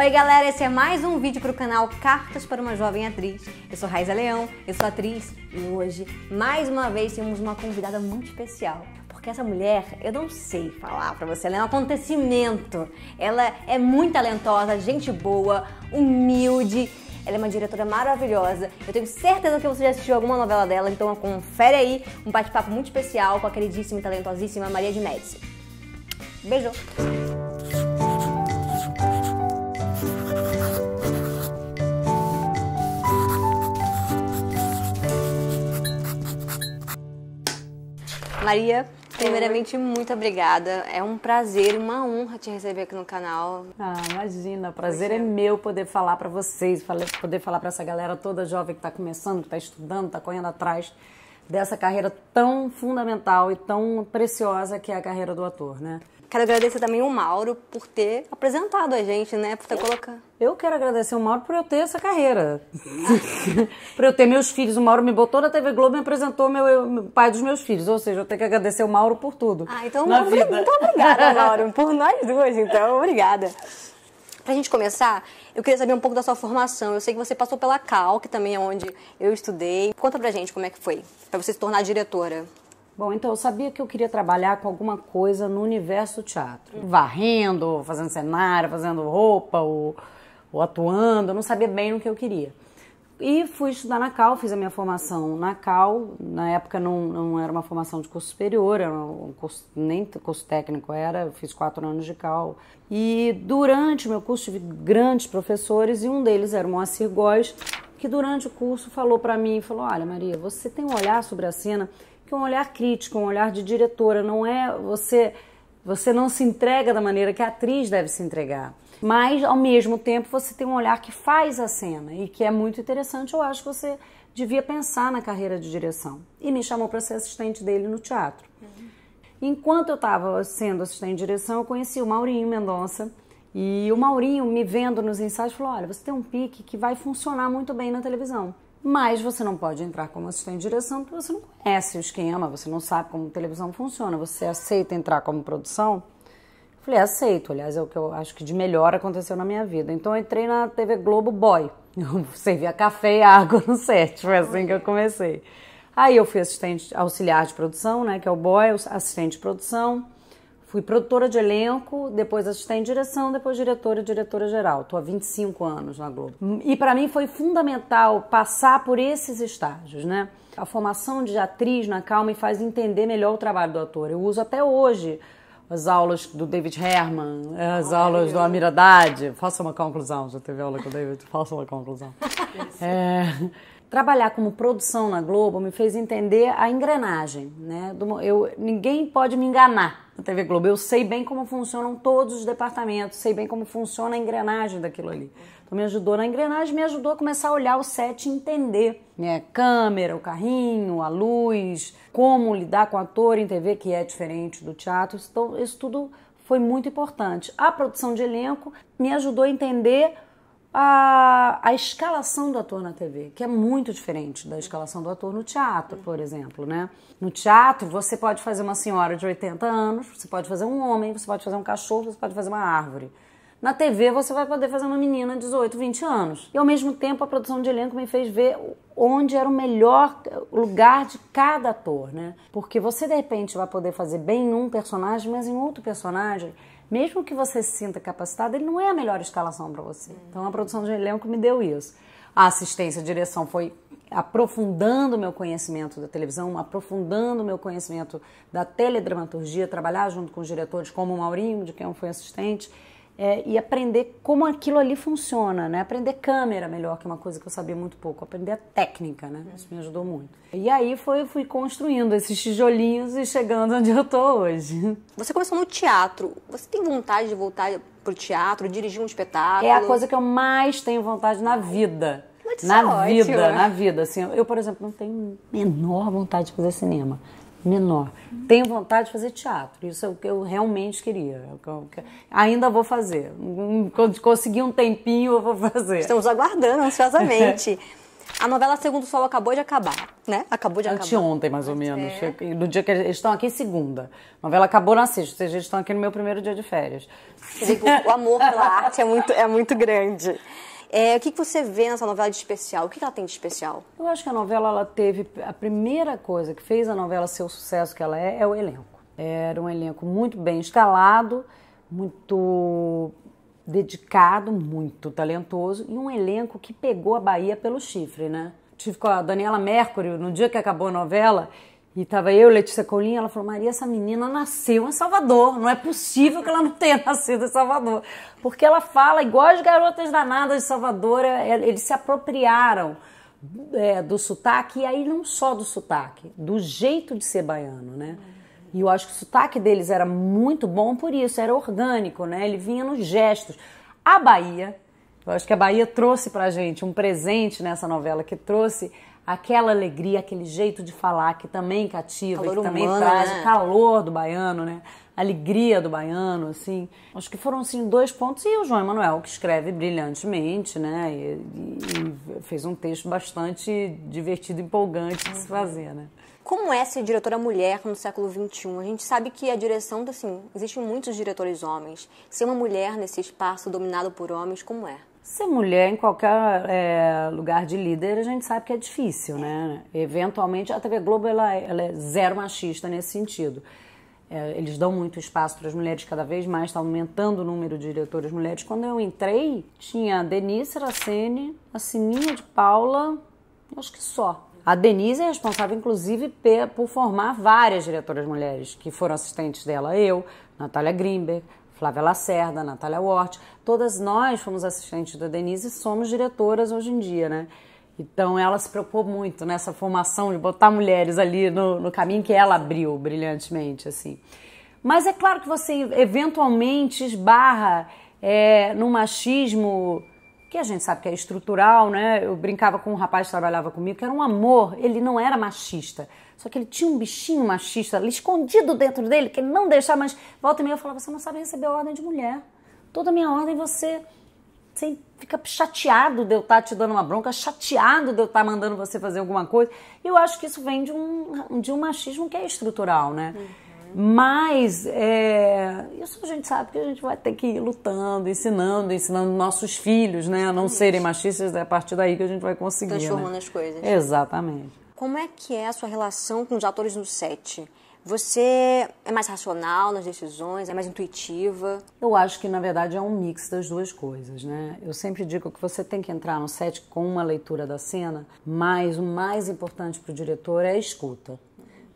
Oi galera, esse é mais um vídeo para o canal Cartas para uma Jovem Atriz. Eu sou Raiza Leão, eu sou atriz e hoje, mais uma vez, temos uma convidada muito especial. Porque essa mulher, eu não sei falar para você, ela é um acontecimento. Ela é muito talentosa, gente boa, humilde, ela é uma diretora maravilhosa. Eu tenho certeza que você já assistiu alguma novela dela, então confere aí um bate-papo muito especial com a queridíssima e talentosíssima Maria de Médici. Beijo! Maria, primeiramente, muito obrigada. É um prazer, uma honra te receber aqui no canal. Ah, imagina, o prazer é, é meu poder falar para vocês, poder falar para essa galera toda jovem que está começando, que está estudando, está correndo atrás dessa carreira tão fundamental e tão preciosa que é a carreira do ator, né? Quero agradecer também o Mauro por ter apresentado a gente, né? Por ter eu, colocado. Eu quero agradecer o Mauro por eu ter essa carreira. por eu ter meus filhos. O Mauro me botou na TV Globo e me apresentou meu, eu, pai dos meus filhos. Ou seja, eu tenho que agradecer o Mauro por tudo. Ah, então muito, vida. muito obrigada, Mauro. Por nós duas, então. Obrigada. Pra gente começar, eu queria saber um pouco da sua formação. Eu sei que você passou pela Cal, que também é onde eu estudei. Conta pra gente como é que foi, pra você se tornar diretora. Bom, então eu sabia que eu queria trabalhar com alguma coisa no universo teatro. Varrendo, fazendo cenário, fazendo roupa, ou, ou atuando, eu não sabia bem no que eu queria. E fui estudar na Cal, fiz a minha formação na Cal. Na época não, não era uma formação de curso superior, era um curso, nem curso técnico era, eu fiz quatro anos de Cal. E durante o meu curso tive grandes professores e um deles era o Moacir Góes, que durante o curso falou para mim, falou, olha Maria, você tem um olhar sobre a cena que um olhar crítico, um olhar de diretora. Não é você você não se entrega da maneira que a atriz deve se entregar. Mas ao mesmo tempo você tem um olhar que faz a cena e que é muito interessante. Eu acho que você devia pensar na carreira de direção. E me chamou para ser assistente dele no teatro. Uhum. Enquanto eu estava sendo assistente de direção, eu conheci o Maurinho Mendonça. E o Maurinho, me vendo nos ensaios, falou: Olha, você tem um pique que vai funcionar muito bem na televisão. Mas você não pode entrar como assistente de direção porque você não conhece o esquema, você não sabe como televisão funciona. Você aceita entrar como produção? Eu falei, aceito. Aliás, é o que eu acho que de melhor aconteceu na minha vida. Então eu entrei na TV Globo Boy. Eu servia café e água no set. Foi assim que eu comecei. Aí eu fui assistente auxiliar de produção, né? Que é o boy, assistente de produção. Fui produtora de elenco, depois assistente de direção, depois diretora e diretora geral. Estou há 25 anos na Globo. E para mim foi fundamental passar por esses estágios, né? A formação de atriz na Calma me faz entender melhor o trabalho do ator. Eu uso até hoje as aulas do David Herman, né? as aulas do Amir Haddad. Faça uma conclusão, já teve aula com o David, faça uma conclusão. é trabalhar como produção na Globo me fez entender a engrenagem, né? Eu, ninguém pode me enganar na TV Globo. Eu sei bem como funcionam todos os departamentos, sei bem como funciona a engrenagem daquilo ali. Então me ajudou na engrenagem, me ajudou a começar a olhar o set e entender, né? Câmera, o carrinho, a luz, como lidar com ator em TV que é diferente do teatro. Então isso tudo foi muito importante. A produção de elenco me ajudou a entender a, a escalação do ator na TV, que é muito diferente da escalação do ator no teatro, uhum. por exemplo, né? No teatro, você pode fazer uma senhora de 80 anos, você pode fazer um homem, você pode fazer um cachorro, você pode fazer uma árvore. Na TV você vai poder fazer uma menina de 18, 20 anos. E ao mesmo tempo a produção de elenco me fez ver onde era o melhor lugar de cada ator, né? Porque você de repente vai poder fazer bem em um personagem, mas em outro personagem mesmo que você se sinta capacitado, ele não é a melhor escalação para você. Uhum. Então a produção de elenco me deu isso. A assistência, a direção foi aprofundando o meu conhecimento da televisão, aprofundando o meu conhecimento da teledramaturgia, trabalhar junto com os diretores como o Maurinho, de quem eu fui assistente é, e aprender como aquilo ali funciona, né? Aprender câmera é melhor, que é uma coisa que eu sabia muito pouco, aprender a técnica, né? Isso me ajudou muito. E aí foi, fui construindo esses tijolinhos e chegando onde eu tô hoje. Você começou no teatro. Você tem vontade de voltar pro teatro, dirigir um espetáculo? É a coisa que eu mais tenho vontade na vida. Mas na é vida, ótimo. na né? vida, assim. Eu, por exemplo, não tenho menor vontade de fazer cinema menor. Tenho vontade de fazer teatro, isso é o que eu realmente queria. É ainda vou fazer. Hum, quando conseguir um tempinho, eu vou fazer. Estamos aguardando ansiosamente. A novela Segundo Sol acabou de acabar, né? Acabou de acabar. Anteontem, mais ou é. menos. É. No dia que eles estão aqui, segunda. A novela acabou na sexta, ou seja, eles estão aqui no meu primeiro dia de férias. O amor pela arte é muito, é muito grande. É, o que, que você vê nessa novela de especial? O que ela tem de especial? Eu acho que a novela ela teve. A primeira coisa que fez a novela ser o sucesso que ela é é o elenco. Era um elenco muito bem escalado, muito dedicado, muito talentoso e um elenco que pegou a Bahia pelo chifre, né? Tive com a Daniela Mercury no dia que acabou a novela e tava eu, Letícia Colim, ela falou: Maria, essa menina nasceu em Salvador. Não é possível que ela não tenha nascido em Salvador. Porque ela fala igual as garotas danadas de Salvador, é, é, eles se apropriaram é, do sotaque, e aí não só do sotaque, do jeito de ser baiano, né? E eu acho que o sotaque deles era muito bom por isso, era orgânico, né? Ele vinha nos gestos. A Bahia, eu acho que a Bahia trouxe pra gente um presente nessa novela que trouxe aquela alegria, aquele jeito de falar que também cativa, calor que humano, também traz né? o calor do baiano, né? A alegria do baiano, assim. Acho que foram, assim, dois pontos. E o João Emanuel, que escreve brilhantemente, né? E, e fez um texto bastante divertido, empolgante de se fazer, né? Como é ser diretora mulher no século XXI? A gente sabe que a direção, assim, existem muitos diretores homens. Ser uma mulher nesse espaço dominado por homens, como é? Ser mulher em qualquer é, lugar de líder, a gente sabe que é difícil, né? Eventualmente, a TV Globo ela, é, ela é zero machista nesse sentido. É, eles dão muito espaço para as mulheres cada vez mais, está aumentando o número de diretoras mulheres. Quando eu entrei, tinha a Denise Aracene, a Sininha de Paula, acho que só. A Denise é responsável, inclusive, por formar várias diretoras mulheres que foram assistentes dela. Eu, Natália Grimberg, Flávia Lacerda, Natália Hort, todas nós fomos assistentes da Denise e somos diretoras hoje em dia, né? Então ela se preocupou muito nessa formação de botar mulheres ali no, no caminho que ela abriu brilhantemente, assim. Mas é claro que você eventualmente esbarra é, no machismo que a gente sabe que é estrutural, né? Eu brincava com um rapaz que trabalhava comigo, que era um amor, ele não era machista. Só que ele tinha um bichinho machista escondido dentro dele, que ele não deixava, mas volta e meia eu falava, você não sabe receber ordem de mulher. Toda minha ordem você, você fica chateado de eu estar tá te dando uma bronca, chateado de eu estar tá mandando você fazer alguma coisa. E eu acho que isso vem de um, de um machismo que é estrutural, né? Hum. Mas é, isso a gente sabe que a gente vai ter que ir lutando, ensinando, ensinando nossos filhos, né? A não serem machistas, é a partir daí que a gente vai conseguir. Né? Transformando né? as coisas. Exatamente. Como é que é a sua relação com os atores no set? Você é mais racional nas decisões, é mais intuitiva? Eu acho que na verdade é um mix das duas coisas, né? Eu sempre digo que você tem que entrar no set com uma leitura da cena, mas o mais importante para o diretor é a escuta.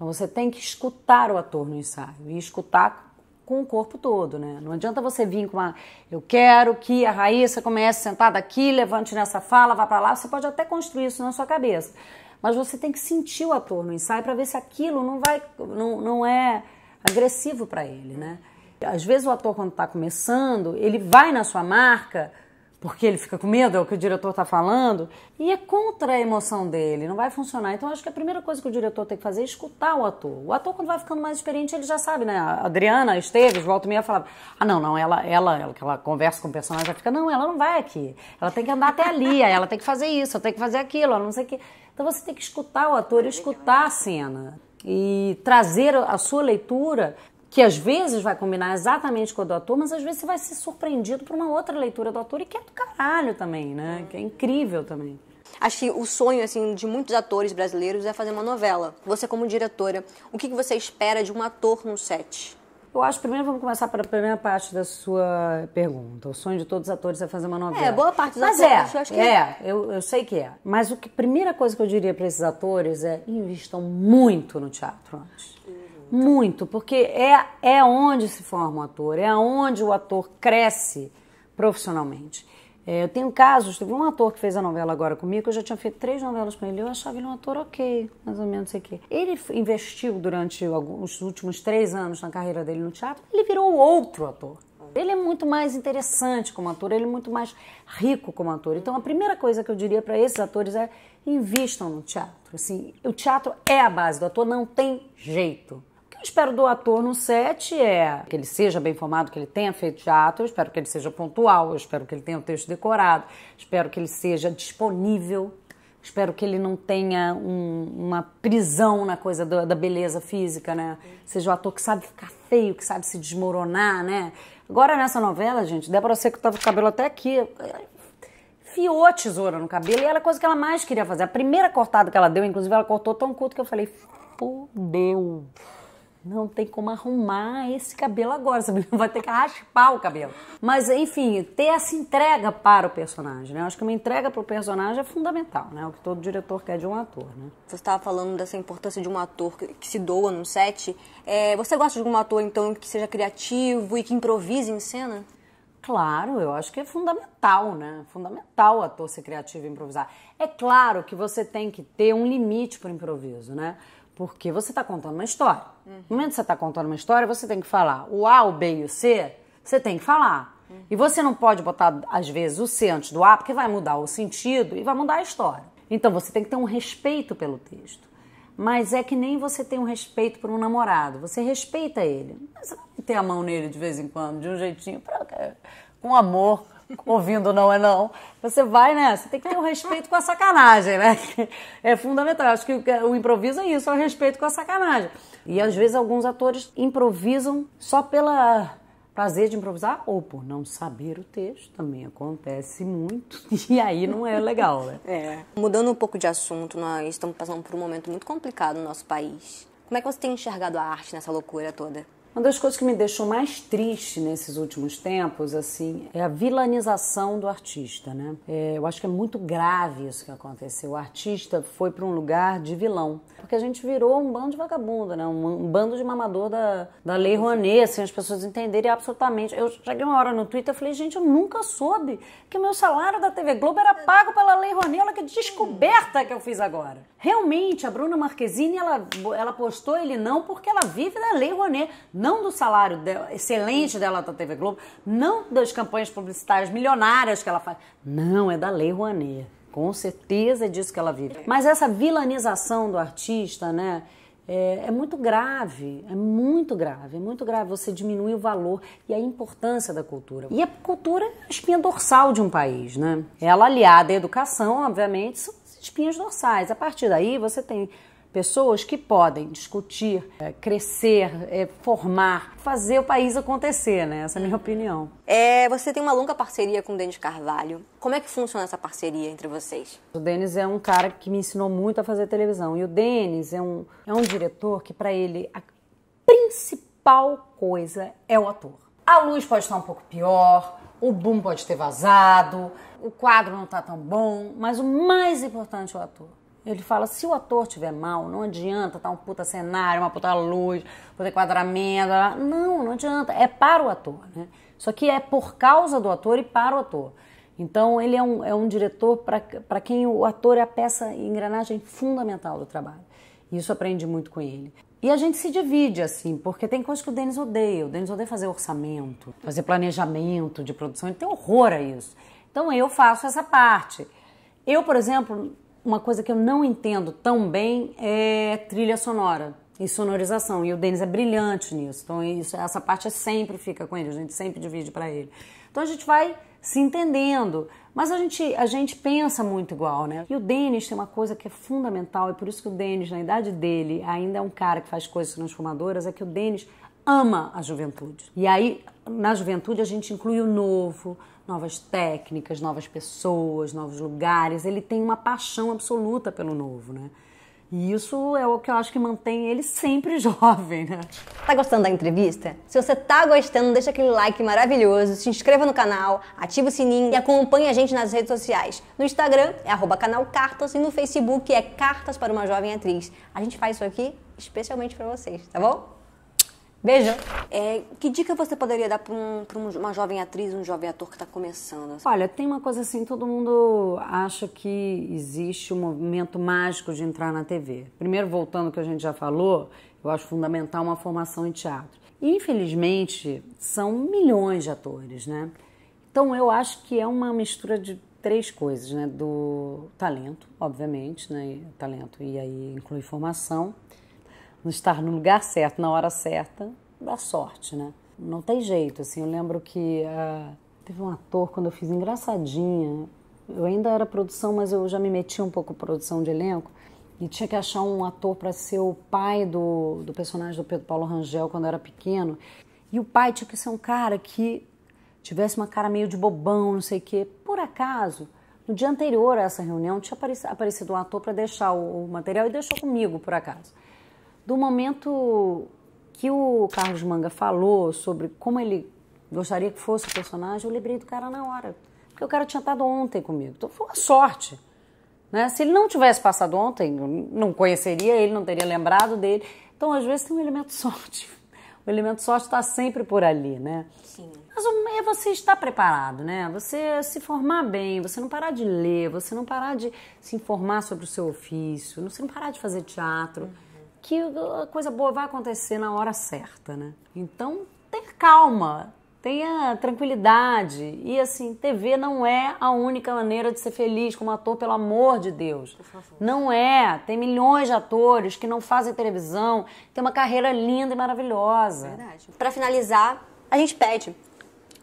Então você tem que escutar o ator no ensaio e escutar com o corpo todo, né? Não adianta você vir com uma eu quero que a Raíssa comece sentada aqui, levante nessa fala, vá para lá, você pode até construir isso na sua cabeça. Mas você tem que sentir o ator no ensaio para ver se aquilo não vai não, não é agressivo para ele, né? Às vezes o ator quando está começando, ele vai na sua marca porque ele fica com medo, é o que o diretor está falando, e é contra a emoção dele, não vai funcionar. Então, acho que a primeira coisa que o diretor tem que fazer é escutar o ator. O ator, quando vai ficando mais experiente, ele já sabe, né? A Adriana, a Esteves, volta e meia falava: ah, não, não, ela, ela, ela, que ela conversa com o personagem, ela fica: não, ela não vai aqui, ela tem que andar até ali, ela tem que fazer isso, ela tem que fazer aquilo, ela não sei o quê. Então, você tem que escutar o ator, escutar a cena e trazer a sua leitura que às vezes vai combinar exatamente com a do ator, mas às vezes você vai ser surpreendido por uma outra leitura do ator e que é do caralho também, né? Que é incrível também. Acho que o sonho assim de muitos atores brasileiros é fazer uma novela. Você como diretora, o que você espera de um ator no set? Eu acho, primeiro, vamos começar pela primeira parte da sua pergunta. O sonho de todos os atores é fazer uma novela. É, boa parte dos Mas atores, é, eu acho que é. Eu, eu sei que é. Mas a primeira coisa que eu diria para esses atores é invistam muito no teatro antes. Muito, porque é, é onde se forma o ator, é onde o ator cresce profissionalmente. É, eu tenho casos, teve um ator que fez a novela agora comigo, eu já tinha feito três novelas com ele, eu achava ele um ator ok, mais ou menos, isso sei o quê. Ele investiu durante os últimos três anos na carreira dele no teatro, ele virou outro ator. Ele é muito mais interessante como ator, ele é muito mais rico como ator. Então, a primeira coisa que eu diria para esses atores é invistam no teatro. Assim, o teatro é a base do ator, não tem jeito eu espero do ator no set é que ele seja bem formado, que ele tenha feito teatro, eu espero que ele seja pontual, eu espero que ele tenha o texto decorado, espero que ele seja disponível, espero que ele não tenha um, uma prisão na coisa do, da beleza física, né? Seja o ator que sabe ficar feio, que sabe se desmoronar, né? Agora nessa novela, gente, Débora Seco tava com o cabelo até aqui, fiou a tesoura no cabelo e era a coisa que ela mais queria fazer. A primeira cortada que ela deu, inclusive, ela cortou tão curto que eu falei, fudeu não tem como arrumar esse cabelo agora, você vai ter que raspar o cabelo. Mas, enfim, ter essa entrega para o personagem, né? Eu acho que uma entrega para o personagem é fundamental, né? O que todo diretor quer de um ator, né? Você estava falando dessa importância de um ator que, que se doa no set. É, você gosta de um ator, então, que seja criativo e que improvise em cena? Claro, eu acho que é fundamental, né? Fundamental o ator ser criativo e improvisar. É claro que você tem que ter um limite para o improviso, né? Porque você está contando uma história. Uhum. No momento que você está contando uma história, você tem que falar o A, o B e o C, você tem que falar. Uhum. E você não pode botar, às vezes, o C antes do A, porque vai mudar o sentido e vai mudar a história. Então você tem que ter um respeito pelo texto. Mas é que nem você tem um respeito por um namorado. Você respeita ele. Mas você não tem a mão nele de vez em quando, de um jeitinho, pra... com amor ouvindo não é não, você vai, né? Você tem que ter um respeito com a sacanagem, né? É fundamental. Acho que é, o improviso é isso, é o respeito com a sacanagem. E às vezes alguns atores improvisam só pela prazer de improvisar ou por não saber o texto, também acontece muito, e aí não é legal, né? É. Mudando um pouco de assunto, nós estamos passando por um momento muito complicado no nosso país. Como é que você tem enxergado a arte nessa loucura toda? Uma das coisas que me deixou mais triste nesses últimos tempos, assim, é a vilanização do artista, né? É, eu acho que é muito grave isso que aconteceu. O artista foi para um lugar de vilão, porque a gente virou um bando de vagabundo, né? Um, um bando de mamador da, da lei Rouanet, assim, as pessoas entenderem absolutamente. Eu cheguei uma hora no Twitter e falei, gente, eu nunca soube que o meu salário da TV Globo era pago pela lei Rouanet, olha que descoberta que eu fiz agora. Realmente, a Bruna Marquezine, ela, ela postou ele não porque ela vive da lei Rouanet não do salário excelente dela da TV Globo, não das campanhas publicitárias milionárias que ela faz. Não, é da Lei Rouanet. Com certeza é disso que ela vive. É. Mas essa vilanização do artista, né? É, é, muito grave, é muito grave, é muito grave. Você diminui o valor e a importância da cultura. E a cultura é a espinha dorsal de um país, né? Ela aliada à educação, obviamente, são espinhas dorsais. A partir daí, você tem Pessoas que podem discutir, é, crescer, é, formar, fazer o país acontecer, né? Essa é a minha opinião. É, você tem uma longa parceria com o Denis Carvalho. Como é que funciona essa parceria entre vocês? O Denis é um cara que me ensinou muito a fazer televisão. E o Denis é um, é um diretor que, para ele, a principal coisa é o ator. A luz pode estar um pouco pior, o boom pode ter vazado, o quadro não está tão bom, mas o mais importante é o ator. Ele fala, se o ator tiver mal, não adianta tá um puta cenário, uma puta luz, puta enquadramento, não, não adianta, é para o ator, né? Isso aqui é por causa do ator e para o ator. Então ele é um, é um diretor para quem o ator é a peça e engrenagem fundamental do trabalho. E isso aprendi muito com ele. E a gente se divide, assim, porque tem coisas que o Denis odeia. O Denis odeia fazer orçamento, fazer planejamento de produção. Ele tem horror a isso. Então eu faço essa parte. Eu, por exemplo, uma coisa que eu não entendo tão bem é trilha sonora e sonorização. E o Denis é brilhante nisso. Então, isso, essa parte é sempre fica com ele, a gente sempre divide para ele. Então, a gente vai se entendendo. Mas a gente, a gente pensa muito igual, né? E o Denis tem uma coisa que é fundamental, e por isso que o Denis, na idade dele, ainda é um cara que faz coisas transformadoras, é que o Denis ama a juventude. E aí, na juventude a gente inclui o novo, novas técnicas, novas pessoas, novos lugares. Ele tem uma paixão absoluta pelo novo, né? E isso é o que eu acho que mantém ele sempre jovem, né? Tá gostando da entrevista? Se você tá gostando, deixa aquele like maravilhoso, se inscreva no canal, ativa o sininho e acompanhe a gente nas redes sociais. No Instagram é @canalcartas canal Cartas e no Facebook é Cartas para uma Jovem Atriz. A gente faz isso aqui especialmente para vocês, tá bom? Beijo. É, que dica você poderia dar para um, uma jovem atriz, um jovem ator que está começando? Olha, tem uma coisa assim, todo mundo acha que existe um movimento mágico de entrar na TV. Primeiro, voltando ao que a gente já falou, eu acho fundamental uma formação em teatro. Infelizmente, são milhões de atores, né? Então, eu acho que é uma mistura de três coisas, né? Do talento, obviamente, né? Talento e aí inclui formação no estar no lugar certo, na hora certa, dá sorte, né? Não tem jeito, assim, eu lembro que uh, teve um ator, quando eu fiz Engraçadinha, eu ainda era produção, mas eu já me meti um pouco produção de elenco, e tinha que achar um ator para ser o pai do, do personagem do Pedro Paulo Rangel quando era pequeno. E o pai tinha que ser um cara que tivesse uma cara meio de bobão, não sei o quê. Por acaso, no dia anterior a essa reunião, tinha aparecido um ator para deixar o, material e deixou comigo, por acaso do momento que o Carlos Manga falou sobre como ele gostaria que fosse o personagem, eu lembrei do cara na hora. Porque o cara tinha estado ontem comigo. Então foi uma sorte. Né? Se ele não tivesse passado ontem, eu não conheceria ele, não teria lembrado dele. Então, às vezes, tem um elemento sorte. O elemento sorte está sempre por ali, né? Sim. Mas é você estar preparado, né? Você se formar bem, você não parar de ler, você não parar de se informar sobre o seu ofício, você não parar de fazer teatro que a coisa boa vai acontecer na hora certa, né? Então, ter calma, tenha tranquilidade. E assim, TV não é a única maneira de ser feliz como ator, pelo amor de Deus. Não é. Tem milhões de atores que não fazem televisão, tem uma carreira linda e maravilhosa. Verdade. Para finalizar, a gente pede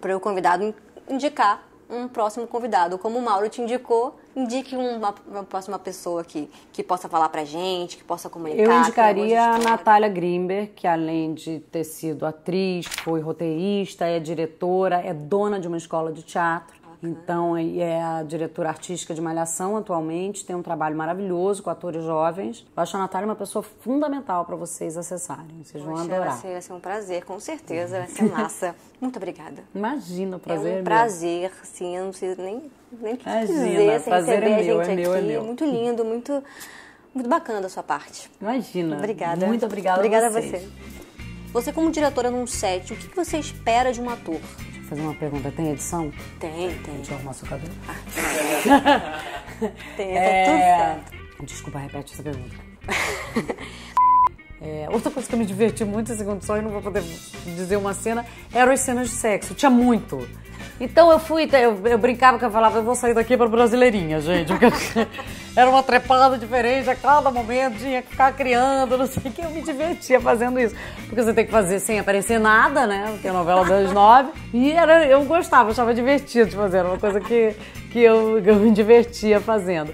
para o convidado indicar um próximo convidado, como o Mauro te indicou indique uma, uma próxima pessoa que, que possa falar pra gente, que possa comunicar. Eu indicaria a Natália Grimber, que além de ter sido atriz, foi roteirista, é diretora, é dona de uma escola de teatro. Então, é a diretora artística de Malhação atualmente, tem um trabalho maravilhoso com atores jovens. Eu acho a Natália uma pessoa fundamental para vocês acessarem. Vocês Poxa, vão adorar. Vai ser, vai ser um prazer, com certeza. Vai ser massa. Muito obrigada. Imagina, o prazer. É um é prazer, sim. Eu não preciso nem nem o que dizer sem assim, receber é meu, a é gente é meu, aqui. É Muito lindo, muito, muito bacana da sua parte. Imagina. Obrigada. Muito obrigada, obrigada a, vocês. a você. Você como diretora num set, o que você espera de um ator? Deixa eu fazer uma pergunta. Tem edição? Tem, tem. Deixa eu arrumar seu cabelo. Ah. tem, é, tá é... tudo certo. Desculpa, repete essa pergunta. É, outra coisa que eu me diverti muito, segundo só, eu não vou poder dizer uma cena, eram as cenas de sexo. Tinha muito. Então eu fui, então eu, eu brincava que eu falava, eu vou sair daqui para Brasileirinha, gente. Porque era uma trepada diferente, a cada momento tinha que ficar criando, não sei o que. Eu me divertia fazendo isso. Porque você tem que fazer sem aparecer nada, né? Porque é novela das nove. E era, eu gostava, eu achava divertido de fazer. Era uma coisa que, que eu, eu me divertia fazendo.